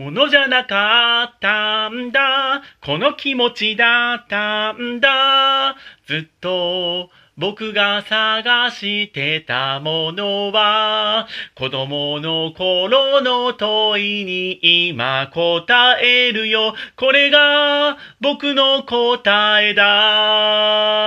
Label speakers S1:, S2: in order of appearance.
S1: ものじゃなかったんだ。この気持ちだったんだ。ずっと僕が探してたものは子供の頃の問いに今答えるよ。これが僕の答えだ。